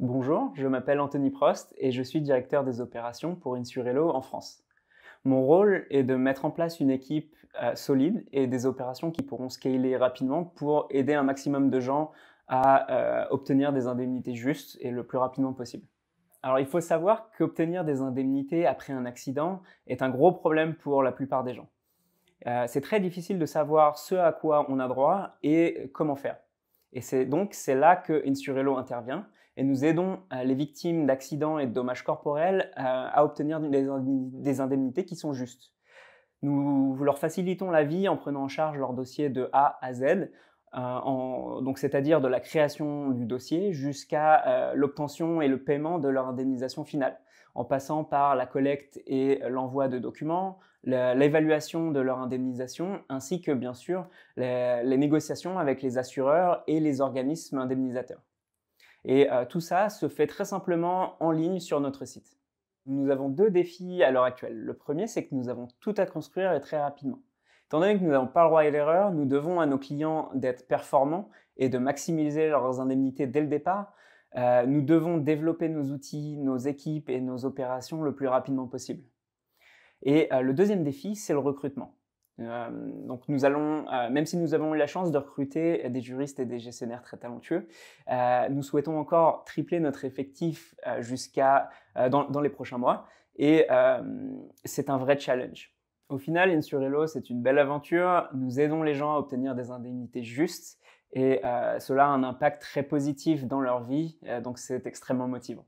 Bonjour, je m'appelle Anthony Prost et je suis directeur des opérations pour Insurello en France. Mon rôle est de mettre en place une équipe euh, solide et des opérations qui pourront scaler rapidement pour aider un maximum de gens à euh, obtenir des indemnités justes et le plus rapidement possible. Alors il faut savoir qu'obtenir des indemnités après un accident est un gros problème pour la plupart des gens. Euh, c'est très difficile de savoir ce à quoi on a droit et comment faire. Et c'est donc c'est là que Insurello intervient et nous aidons euh, les victimes d'accidents et de dommages corporels euh, à obtenir des indemnités qui sont justes. Nous leur facilitons la vie en prenant en charge leur dossier de A à Z euh, en, donc c'est-à-dire de la création du dossier jusqu'à euh, l'obtention et le paiement de leur indemnisation finale, en passant par la collecte et l'envoi de documents, l'évaluation de leur indemnisation, ainsi que bien sûr les, négociations avec les assureurs et les organismes indemnisateurs. Et euh, tout ça se fait très simplement en ligne sur notre site. Nous avons deux défis à l'heure actuelle. Le premier, c'est que nous avons tout à construire et très rapidement. Tandis que nous n'avons pas le droit à l'erreur, nous devons à nos clients d'être performants et de maximiser leurs indemnités dès le départ. Euh, nous devons développer nos outils, nos équipes et nos opérations le plus rapidement possible. Et euh, le deuxième défi, c'est le recrutement. Euh, donc nous allons, même si nous avons eu la chance de recruter des juristes et des gestionnaires très talentueux, nous souhaitons encore tripler notre effectif jusqu'à dans, les prochains mois. Et c'est un vrai challenge. Au final, Insurello, c'est une belle aventure. Nous aidons les gens à obtenir des indemnités justes et euh, cela a un impact très positif dans leur vie, euh, donc c'est extrêmement motivant.